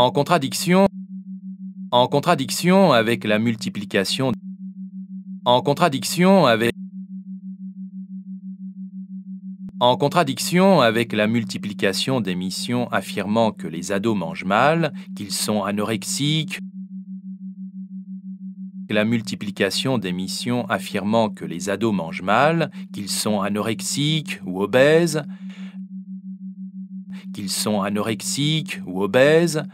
en contradiction, en contradiction avec la multiplication, en contradiction avec, en contradiction avec la multiplication des missions affirmant que les ados mangent mal, qu'ils sont anorexiques, la multiplication des missions affirmant que les ados mangent mal, qu'ils sont anorexiques ou obèses, qu'ils sont anorexiques ou obèses,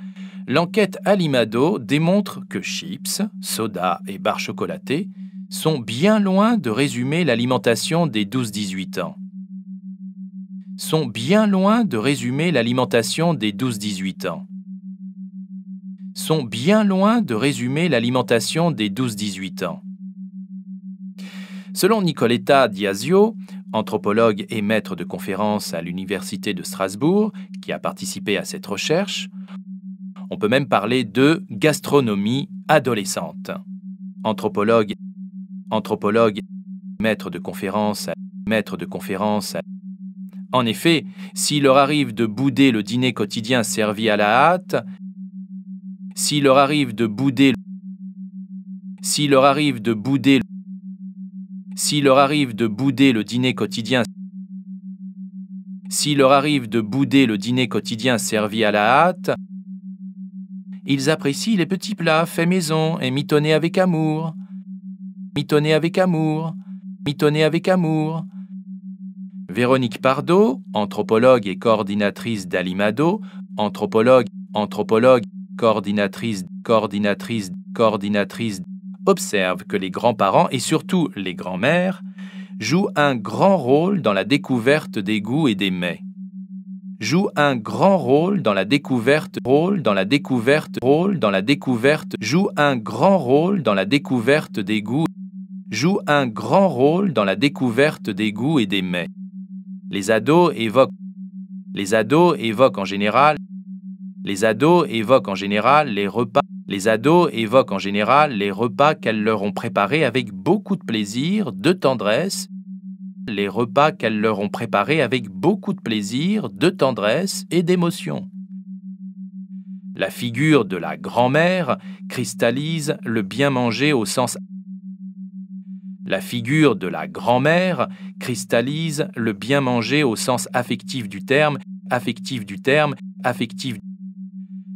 l'enquête Alimado démontre que chips, soda et barres chocolatées sont bien loin de résumer l'alimentation des 12-18 ans. Sont bien loin de résumer l'alimentation des 12-18 ans. Sont bien loin de résumer l'alimentation des 12-18 ans. Selon Nicoletta Diazio, anthropologue et maître de conférences à l'Université de Strasbourg, qui a participé à cette recherche, même parler de gastronomie adolescente. Anthropologue, anthropologue, maître de conférence, maître de conférence. En effet, s'il leur arrive de bouder le dîner quotidien servi à la hâte, s'il leur arrive de bouder s'il leur arrive de bouder s'il leur arrive de bouder le dîner quotidien s'il leur arrive de bouder le dîner quotidien servi à la hâte, ils apprécient les petits plats faits maison et mitonnés avec amour. Mitonnés avec amour. Mitonnés avec amour. Véronique Pardo, anthropologue et coordinatrice d'Alimado, anthropologue, anthropologue, coordinatrice, coordinatrice, coordinatrice, observe que les grands-parents et surtout les grands-mères jouent un grand rôle dans la découverte des goûts et des mets joue un grand rôle dans la découverte rôle dans la découverte rôle dans la découverte joue un grand rôle dans la découverte des goûts joue un grand rôle dans la découverte des goûts et des mets. Les ados évoquent les ados évoquent en général les ados évoquent en général les repas les ados évoquent en général les repas qu'elles leur ont préparés avec beaucoup de plaisir, de tendresse les repas qu'elles leur ont préparés avec beaucoup de plaisir, de tendresse et d'émotion. La figure de la grand-mère cristallise le bien manger au sens la figure de la grand-mère cristallise le bien manger au sens affectif du terme, affectif du terme, affectif.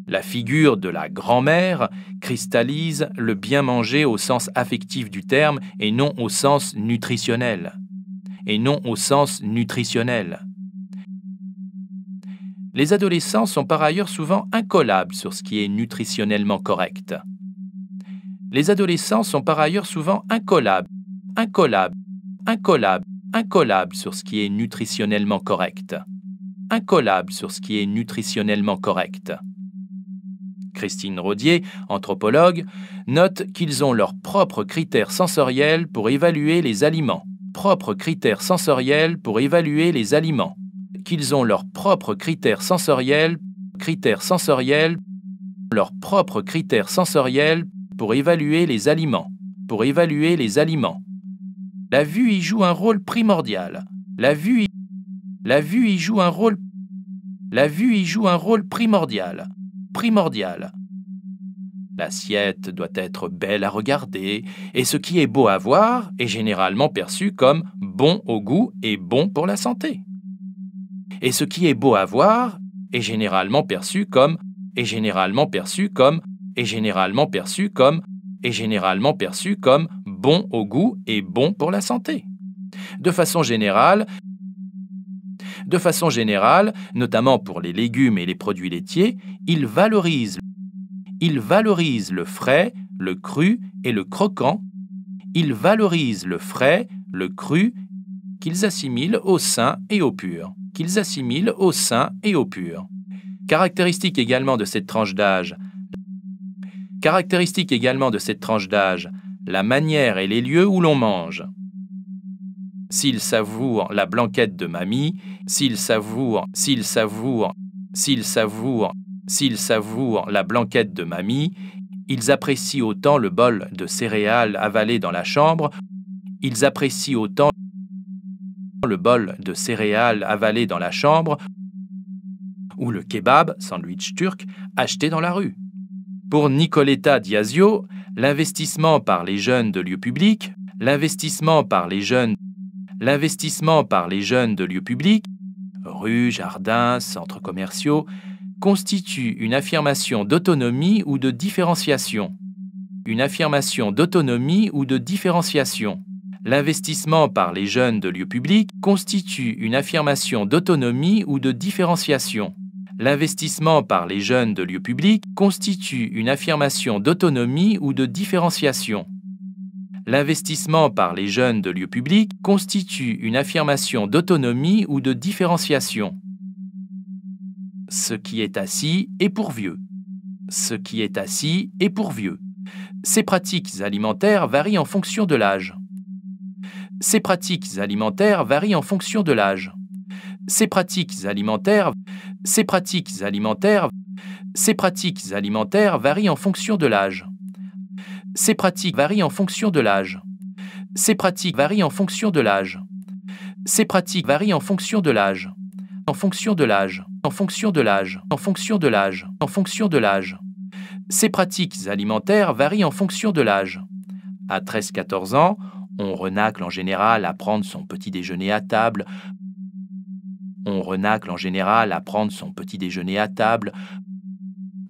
La figure de la grand-mère cristallise le bien manger au sens affectif du terme et non au sens nutritionnel et non au sens nutritionnel. Les adolescents sont par ailleurs souvent incollables sur ce qui est nutritionnellement correct. Les adolescents sont par ailleurs souvent incollables, incollables, incollables, incollables sur ce qui est nutritionnellement correct. Incollables sur ce qui est nutritionnellement correct. Christine Rodier, anthropologue, note qu'ils ont leurs propres critères sensoriels pour évaluer les aliments propres critères sensoriels pour évaluer les aliments, qu'ils ont leurs propres critères sensoriels, critères sensoriels, leurs propres critères sensoriels pour évaluer les aliments, pour évaluer les aliments. La vue y joue un rôle primordial. La vue la vue y joue un rôle la vue y joue un rôle primordial. Primordial. L'assiette doit être belle à regarder, et ce qui est beau à voir est généralement perçu comme bon au goût et bon pour la santé. Et ce qui est beau à voir est généralement perçu comme est généralement perçu comme est généralement perçu comme est généralement perçu comme bon au goût et bon pour la santé. De façon générale, de façon générale, notamment pour les légumes et les produits laitiers, il valorise ils valorisent le frais, le cru et le croquant. Ils valorisent le frais, le cru qu'ils assimilent au sain et au pur. Qu'ils assimilent au et au pur. Caractéristique également de cette tranche d'âge. Caractéristique également de cette tranche d'âge, la manière et les lieux où l'on mange. S'ils savourent la blanquette de mamie, s'ils savourent, s'ils savourent, s'ils savourent, S'ils savourent la blanquette de mamie, ils apprécient autant le bol de céréales avalé dans la chambre, ils apprécient autant le bol de céréales avalé dans la chambre ou le kebab, sandwich turc, acheté dans la rue. Pour Nicoletta Diazio, l'investissement par les jeunes de lieux publics, l'investissement par les jeunes, l'investissement par les jeunes de lieux publics, rues, jardins, centres commerciaux, constitue une affirmation d'autonomie ou de différenciation. Une affirmation d'autonomie ou de différenciation. L'investissement par les jeunes de lieux publics constitue une affirmation d'autonomie ou de différenciation. L'investissement par les jeunes de lieux publics constitue une affirmation d'autonomie ou de différenciation. L'investissement par les jeunes de lieux publics constitue une affirmation d'autonomie ou de différenciation. Ce qui est assis est pour vieux. Ce qui est assis est pour vieux. Ces pratiques alimentaires varient en fonction de l'âge. Ces pratiques alimentaires varient en fonction de l'âge. Ces pratiques alimentaires, ces pratiques alimentaires, ces pratiques alimentaires varient en fonction de l'âge. Ces pratiques varient en fonction de l'âge. Ces pratiques varient en fonction de l'âge. Ces pratiques varient en fonction de l'âge en fonction de l'âge, en fonction de l'âge, en fonction de l'âge, en fonction de l'âge. Ces pratiques alimentaires varient en fonction de l'âge. À 13-14 ans, on renacle en général à prendre son petit déjeuner à table. On renacle en général à prendre son petit déjeuner à table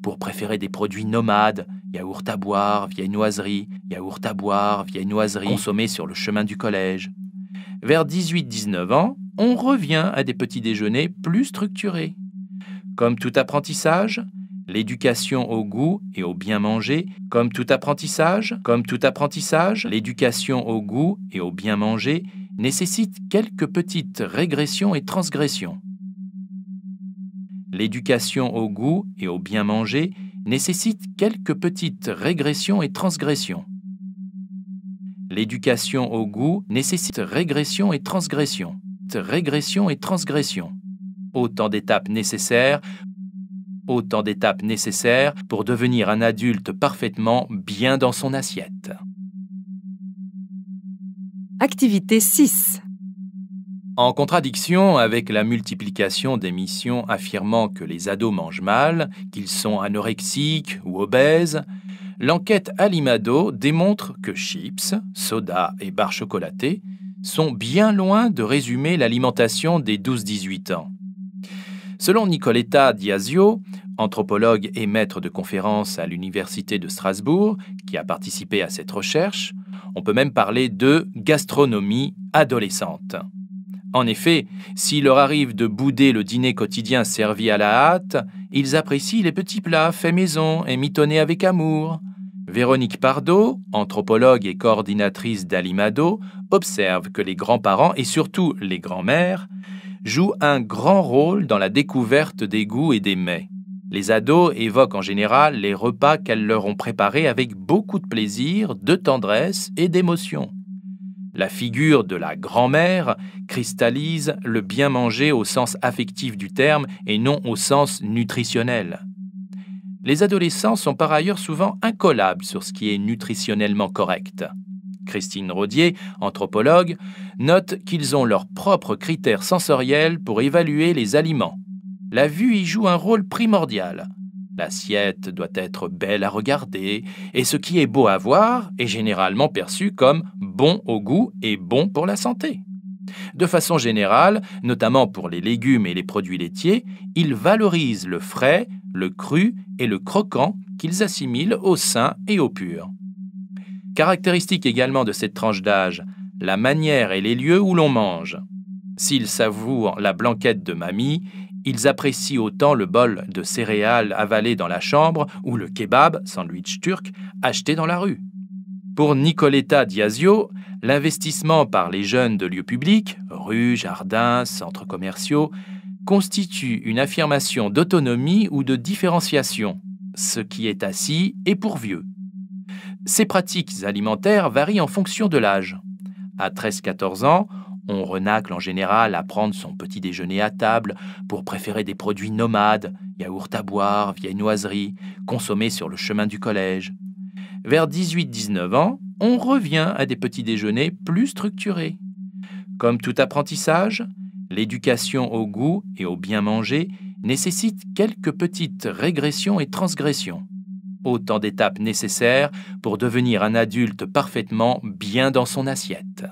pour préférer des produits nomades, yaourt à boire, vieille noiserie, yaourt à boire, vieille noiserie consommée sur le chemin du collège. Vers 18-19 ans, on revient à des petits déjeuners plus structurés. Comme tout apprentissage, l'éducation au goût et au bien manger, comme tout apprentissage, comme tout apprentissage, l'éducation au goût et au bien manger nécessite quelques petites régressions et transgressions. L'éducation au goût et au bien manger nécessite quelques petites régressions et transgressions. L'éducation au goût nécessite régression et transgression régression et transgression. Autant d'étapes nécessaires, autant d'étapes nécessaires pour devenir un adulte parfaitement bien dans son assiette. Activité 6. En contradiction avec la multiplication des missions affirmant que les ados mangent mal, qu'ils sont anorexiques ou obèses, l'enquête Alimado démontre que chips, soda et barres chocolatées sont bien loin de résumer l'alimentation des 12-18 ans. Selon Nicoletta Diazio, anthropologue et maître de conférences à l'Université de Strasbourg, qui a participé à cette recherche, on peut même parler de gastronomie adolescente. En effet, s'il leur arrive de bouder le dîner quotidien servi à la hâte, ils apprécient les petits plats faits maison et mitonnés avec amour, Véronique Pardo, anthropologue et coordinatrice d'Alimado, observe que les grands-parents et surtout les grands-mères jouent un grand rôle dans la découverte des goûts et des mets. Les ados évoquent en général les repas qu'elles leur ont préparés avec beaucoup de plaisir, de tendresse et d'émotion. La figure de la grand-mère cristallise le bien manger au sens affectif du terme et non au sens nutritionnel. Les adolescents sont par ailleurs souvent incollables sur ce qui est nutritionnellement correct. Christine Rodier, anthropologue, note qu'ils ont leurs propres critères sensoriels pour évaluer les aliments. La vue y joue un rôle primordial. L'assiette doit être belle à regarder, et ce qui est beau à voir est généralement perçu comme bon au goût et bon pour la santé. De façon générale, notamment pour les légumes et les produits laitiers, ils valorisent le frais, le cru et le croquant qu'ils assimilent au sain et au pur. Caractéristique également de cette tranche d'âge, la manière et les lieux où l'on mange. S'ils savourent la blanquette de mamie, ils apprécient autant le bol de céréales avalé dans la chambre ou le kebab, sandwich turc, acheté dans la rue. Pour Nicoletta Diazio, l'investissement par les jeunes de lieux publics, rues, jardins, centres commerciaux, constitue une affirmation d'autonomie ou de différenciation, ce qui est assis et pour vieux. Ces pratiques alimentaires varient en fonction de l'âge. À 13-14 ans, on renacle en général à prendre son petit déjeuner à table pour préférer des produits nomades, yaourt à boire, viennoiseries, consommés sur le chemin du collège. Vers 18-19 ans, on revient à des petits déjeuners plus structurés. Comme tout apprentissage, l'éducation au goût et au bien manger nécessite quelques petites régressions et transgressions. Autant d'étapes nécessaires pour devenir un adulte parfaitement bien dans son assiette.